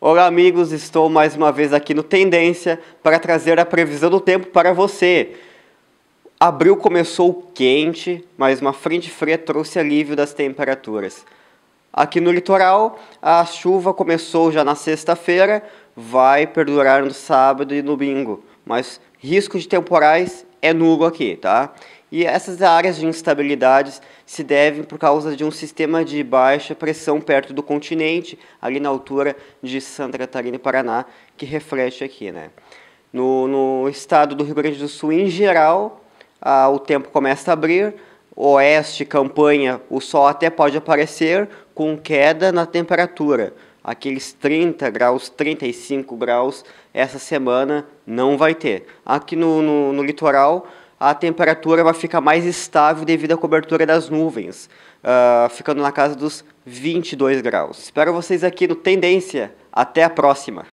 Olá, amigos, estou mais uma vez aqui no Tendência para trazer a previsão do tempo para você. Abril começou quente, mas uma frente fria trouxe alívio das temperaturas. Aqui no litoral, a chuva começou já na sexta-feira, vai perdurar no sábado e no domingo, mas risco de temporais é nulo aqui, tá? E essas áreas de instabilidades se devem por causa de um sistema de baixa pressão perto do continente, ali na altura de Santa Catarina e Paraná, que reflete aqui, né? No, no estado do Rio Grande do Sul, em geral, ah, o tempo começa a abrir, oeste, campanha, o sol até pode aparecer com queda na temperatura. Aqueles 30 graus, 35 graus, essa semana não vai ter. Aqui no, no, no litoral, a temperatura vai ficar mais estável devido à cobertura das nuvens, uh, ficando na casa dos 22 graus. Espero vocês aqui no Tendência. Até a próxima!